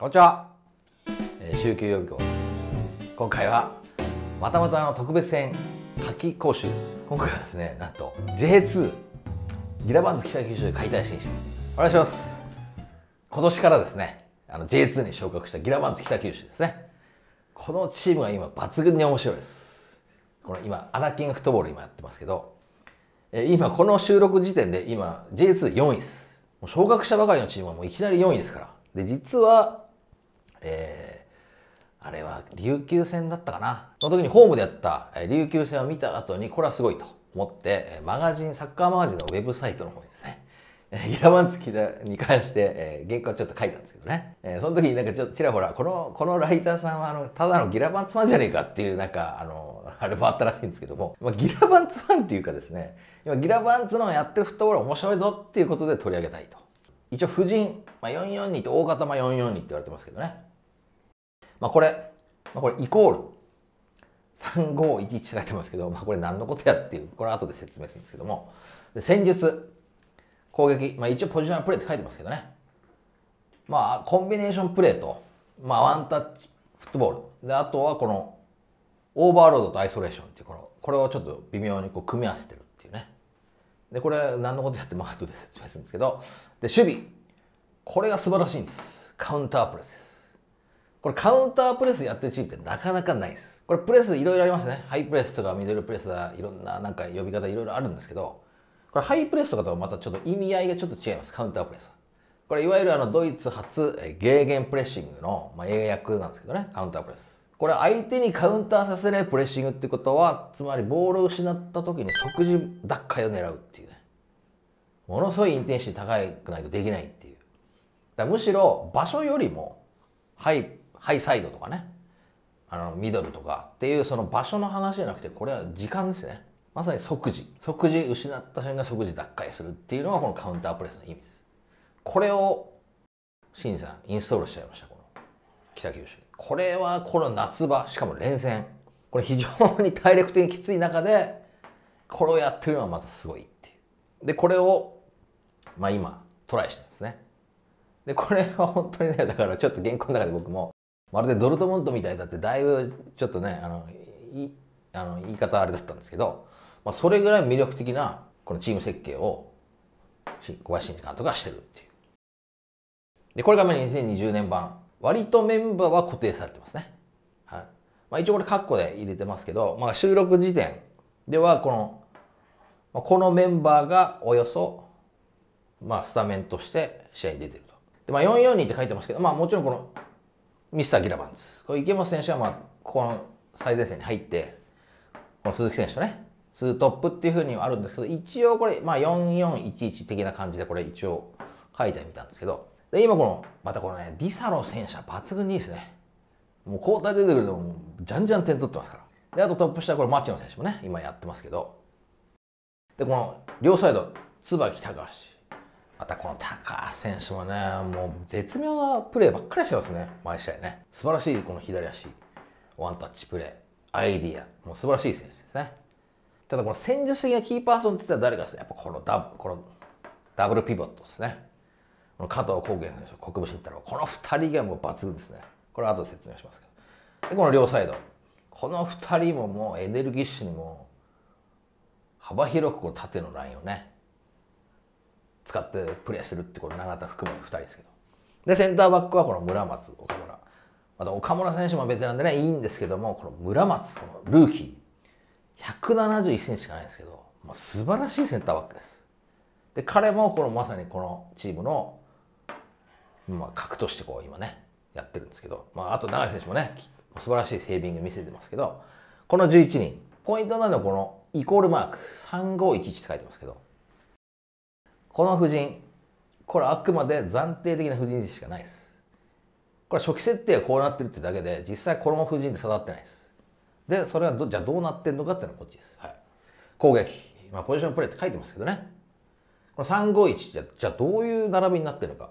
こんにちは、えー、週休予備校今回はまたまたの特別編夏季講習今回はですねなんと J2 ギラバンズ北九州解体新書お願いします今年からですねあの J2 に昇格したギラバンズ北九州ですねこのチームは今抜群に面白いですこの今アナキングフットボール今やってますけど、え今この収録時点で今 J24 位ですもう昇格したばかりのチームはもういきなり4位ですからで実はえー、あれは琉球戦だったかな。その時にホームでやった琉球戦を見た後に、これはすごいと思って、マガジン、サッカーマガジンのウェブサイトの方にですね、ギラマンツキに関して、えー、原稿はちょっと書いたんですけどね。えー、その時になんかちょっとちらほら、この、このライターさんはあの、ただのギラバンツファンじゃねえかっていうなんか、あの、あれもあったらしいんですけども、まあ、ギラバンツファンっていうかですね、今ギラバンツのやってるフットボール面白いぞっていうことで取り上げたいと。一応、夫人、まあ、442と大型442って言われてますけどね。まあ、これ、まあ、これイコール3511って書いてますけど、まあ、これ何のことやっていう、これ後で説明するんですけども、で戦術、攻撃、まあ、一応ポジショナルプレーって書いてますけどね、まあ、コンビネーションプレーと、まあ、ワンタッチフットボール、であとはこのオーバーロードとアイソレーションっていうこの、これをちょっと微妙にこう組み合わせてるっていうね。で、これ何のことやっても後で説明するんですけど、で、守備、これが素晴らしいんです。カウンタープレスです。これカウンタープレスやってるチームってなかなかないです。これプレスいろいろありますね。ハイプレスとかミドルプレスだ、いろんななんか呼び方いろいろあるんですけど、これハイプレスとかとはまたちょっと意味合いがちょっと違います。カウンタープレスは。これいわゆるあのドイツ発ゲーゲンプレッシングの、まあ、英訳なんですけどね、カウンタープレス。これ相手にカウンターさせないプレッシングってことは、つまりボールを失った時に即時奪回を狙うっていうね。ものすごいインテンシティ高くないとできないっていう。だむしろ場所よりもハイハイサイドとかねあのミドルとかっていうその場所の話じゃなくてこれは時間ですねまさに即時即時失った瞬間即時奪回するっていうのがこのカウンタープレスの意味ですこれをシンさんインストールしちゃいましたこの北九州これはこの夏場しかも連戦これ非常に体力的にきつい中でこれをやってるのはまたすごいっていうでこれをまあ今トライしてるんですねでこれは本当にねだからちょっと原稿の中で僕もまるでドルトムントみたいだってだいぶちょっとねあのいあの言い方あれだったんですけど、まあ、それぐらい魅力的なこのチーム設計を小林慎二監督がしてるっていう。でこれが2020年版割とメンバーは固定されてますね。はいまあ、一応これカッコで入れてますけど、まあ、収録時点ではこの、まあ、このメンバーがおよそ、まあ、スタメンとして試合に出てると。でまあ、442って書いてますけど、まあ、もちろんこのミスター・ギラバンズ。これ池本選手は、まあ、ここの最前線に入って、この鈴木選手とね、ツートップっていうふうにはあるんですけど、一応これ、まあ、4411的な感じで、これ一応書いてみたんですけど、で、今この、またこのね、ディサロ選手は抜群にいいですね。もう交代出てくると、もう、じゃんじゃん点取ってますから。で、あとトップ下、これ、マチの選手もね、今やってますけど、で、この、両サイド、椿高橋。またこの高橋選手もね、もう絶妙なプレーばっかりしてますね、毎試合ね。素晴らしいこの左足、ワンタッチプレー、アイディア、もう素晴らしい選手ですね。ただこの戦術的なキーパーソンって言ったら誰かですね、やっぱこのダブこのダブルピボットですね。この加藤光源選手、国分慎太郎、この2人がもう抜群ですね。これ後で説明しますけど。で、この両サイド、この2人ももうエネルギッシュにも幅広くこう縦のラインをね、使ってプレーしてるってこと永田含め2人ですけどでセンターバックはこの村松岡村また岡村選手もベテランでねいいんですけどもこの村松このルーキー171センチしかないんですけど、まあ、素晴らしいセンターバックですで彼もこのまさにこのチームの、まあ、格としてこう今ねやってるんですけど、まあ、あと永井選手もね素晴らしいセービング見せてますけどこの11人ポイントなどこのイコールマーク3511って書いてますけどこの布陣これはあくまで暫定的な布陣しかないですこれ初期設定はこうなってるってだけで実際この布陣で定まってないですでそれはじゃあどうなってんのかっていうのはこっちです、はい、攻撃、まあ、ポジションプレーって書いてますけどねこの351じゃじゃあどういう並びになってるのか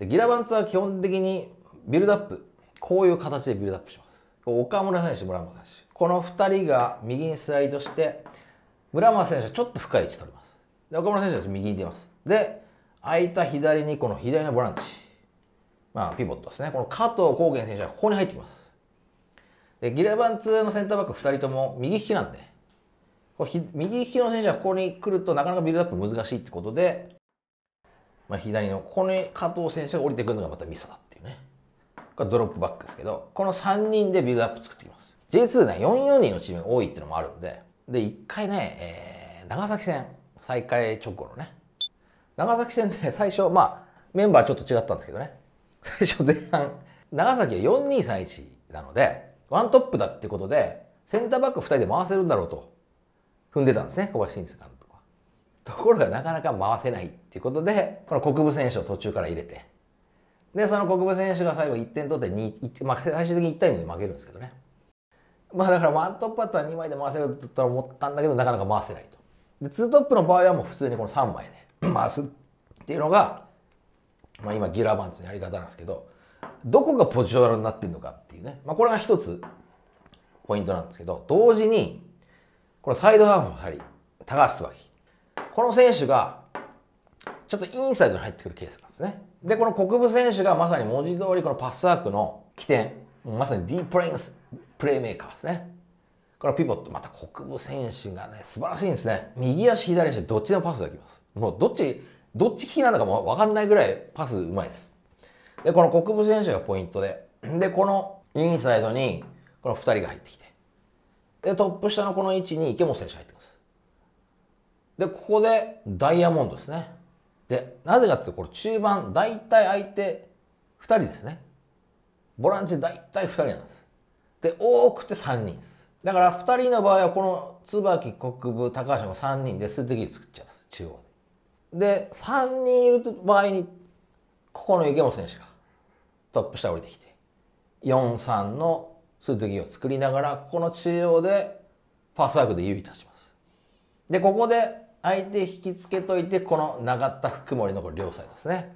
でギラバンツは基本的にビルドアップこういう形でビルドアップします岡村選手村山選手この2人が右にスライドして村山選手はちょっと深い位置取りますで岡村選手は右に出ます。で、空いた左にこの左のボランチ、まあ、ピボットですね、この加藤光源選手はここに入ってきます。で、ギレバン2のセンターバック2人とも右利きなんで、こう右利きの選手はここに来るとなかなかビルドアップ難しいってことで、まあ、左のここに加藤選手が降りてくるのがまたミソだっていうね。これドロップバックですけど、この3人でビルドアップ作ってきます。J2 ね、4 4人のチームが多いっていうのもあるんで、で、1回ね、えー、長崎戦、再開直後のね長崎戦で最初まあメンバーちょっと違ったんですけどね 最初前半長崎は4231なのでワントップだってことでセンターバック2人で回せるんだろうと踏んでたんですね小林慎司監督は。ところがなかなか回せないっていうことでこの国分選手を途中から入れてでその国分選手が最後1点取ってまあ、最終的に1対2で負けるんですけどね。まあだからワントップだったら2枚で回せると思ったんだけどなかなか回せないと。で2トップの場合はもう普通にこの3枚で、回すっていうのが、まあ、今ギラバンツのやり方なんですけどどこがポジショナルになってるのかっていうね、まあ、これが一つポイントなんですけど同時にこのサイドハーフの針高橋椿この選手がちょっとインサイドに入ってくるケースなんですねでこの国分選手がまさに文字通りこのパスワークの起点まさにディープレイングスプレイメーカーですねこのピボット、また国分選手がね、素晴らしいんですね。右足、左足、どっちでもパスがきます。もうどっち、どっち気なのかもわかんないぐらいパスうまいです。で、この国分選手がポイントで、で、このインサイドに、この2人が入ってきて、で、トップ下のこの位置に池本選手入ってきます。で、ここでダイヤモンドですね。で、なぜかってこれ中盤、大体相手2人ですね。ボランチ大体2人なんです。で、多くて3人です。だから2人の場合はこの椿国分高橋も3人で数的作っちゃいます中央で。で3人いる場合にここの池本選手がトップ下降りてきて4-3の数的を作りながらここの中央でパスワークで優位立ちます。でここで相手引きつけといてこの長った福森のこれ両サイドですね。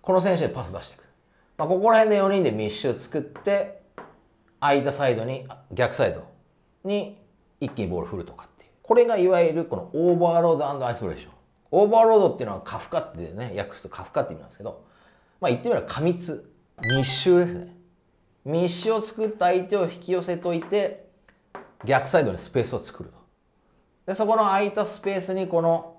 この選手でパス出していく。まあ、ここら辺で4人で密集作って空いたサイドに逆サイドに一気にボール振るとかっていう。これがいわゆるこのオーバーロードアイソレーション。オーバーロードっていうのはカフカってね、訳すとカフカって意味なんですけど、まあ言ってみれば過密。密集ですね。密集を作った相手を引き寄せといて、逆サイドにスペースを作ると。で、そこの空いたスペースにこの、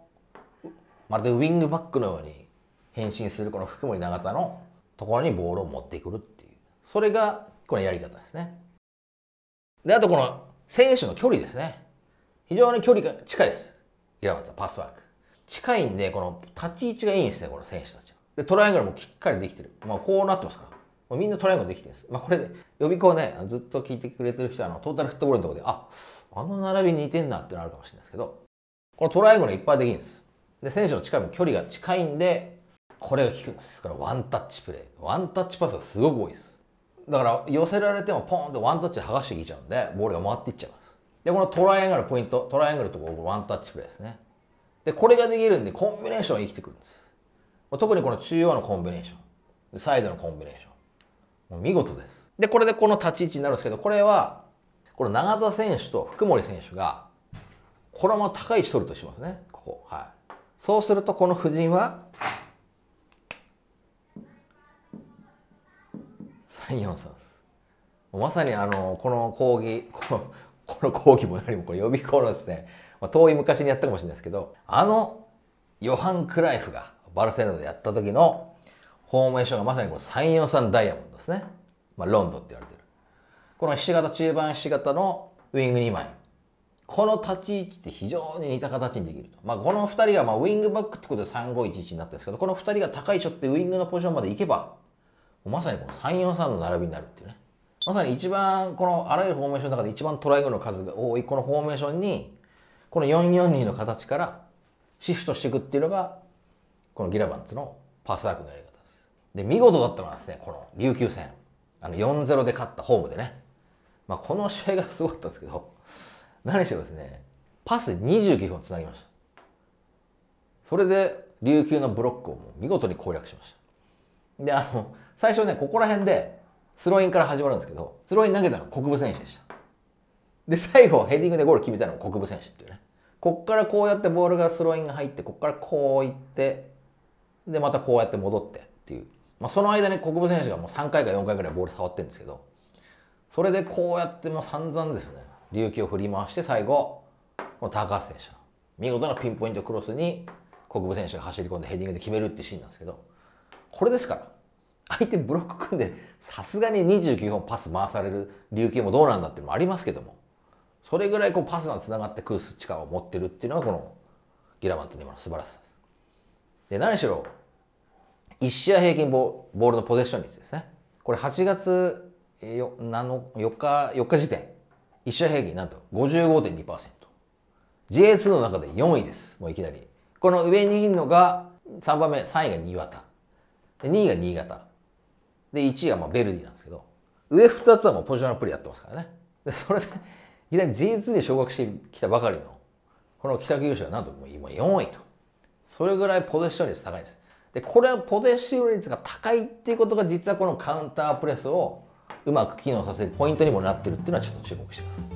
まるでウィングバックのように変身するこの福森永田のところにボールを持ってくるっていう。それがこのやり方ですね。で、あとこの選手の距離ですね。非常に距離が近いです。平松さん、パスワーク。近いんで、この立ち位置がいいんですね、この選手たち。は。で、トライアングルもきっかりできてる。まあ、こうなってますから。もうみんなトライアングルできてるんです。まあ、これ、ね、予備校ね、ずっと聞いてくれてる人は、あの、トータルフットボールのところで、あ、あの並び似てんなってなるかもしれないですけど、このトライアングルいっぱいできるんです。で、選手の近いも距離が近いんで、これが効くんです。これワンタッチプレー。ワンタッチパスがすごく多いです。だから寄せられてもポンとワンタッチで剥がしてきちゃうんでボールが回っていっちゃいますでこのトライアングルポイントトライアングルとこワンタッチプレーですねでこれができるんでコンビネーション生きてくるんです特にこの中央のコンビネーションサイドのコンビネーション見事ですでこれでこの立ち位置になるんですけどこれはこの長田選手と福森選手がこのまま高い位置取るとしますねここはいそうするとこの布陣はライさんです。まさにあの、この講義、こ のこの講義も何もこれ予備校のですね、まあ、遠い昔にやったかもしれないですけど、あのヨハン・クライフがバルセロナでやった時のフォーメーションがまさにこの343ダイヤモンドですね。まあ、ロンドンって言われてる。このひし形、中盤ひし形のウィング2枚。この立ち位置って非常に似た形にできると。まあ、この2人がまあウィングバックってことで3511になったんですけど、この2人が高いショットでウィングのポジションまで行けば、まさにこの343の並びになるっていうねまさに一番このあらゆるフォーメーションの中で一番トライ後の数が多いこのフォーメーションにこの442の形からシフトしていくっていうのがこのギラバンツのパスワークのやり方です。で見事だったのはですねこの琉球戦あの4-0で勝ったホームでね、まあ、この試合がすごかったんですけど何しろですねパス29本つなぎました。それで琉球のブロックを見事に攻略しました。であの最初ね、ここら辺でスローインから始まるんですけど、スローイン投げたのは国分選手でした。で、最後、ヘディングでゴール決めたのは国分選手っていうね。こっからこうやってボールがスローインが入って、こっからこういって、で、またこうやって戻ってっていう。まあ、その間に、ね、国分選手がもう3回か4回ぐらいボール触ってるんですけど、それでこうやってもう散々ですよね。琉球を振り回して、最後、この高橋選手の見事なピンポイントクロスに、国分選手が走り込んでヘディングで決めるってシーンなんですけど、これですから。相手ブロック組んでさすがに29本パス回される琉球もどうなんだっていうのもありますけどもそれぐらいこうパスがつながってくる力を持ってるっていうのがこのギラマントの今の素晴らしさです。で何しろ1試合平均ボボールのポゼッション率ですねこれ8月 4, 4日4日時点1試合平均なんと 55.2%J2 の中で4位ですもういきなりこの上にいるのが3番目3位が新潟2位が新潟で、1位はまあベルディなんですけど、上2つはもうポジショナルプレーやってますからね。で、それで、いきなり G2 で昇格してきたばかりの、この北九州はなんともう今4位と。それぐらいポゼッション率高いです。で、これはポゼッション率が高いっていうことが実はこのカウンタープレスをうまく機能させるポイントにもなってるっていうのはちょっと注目してます。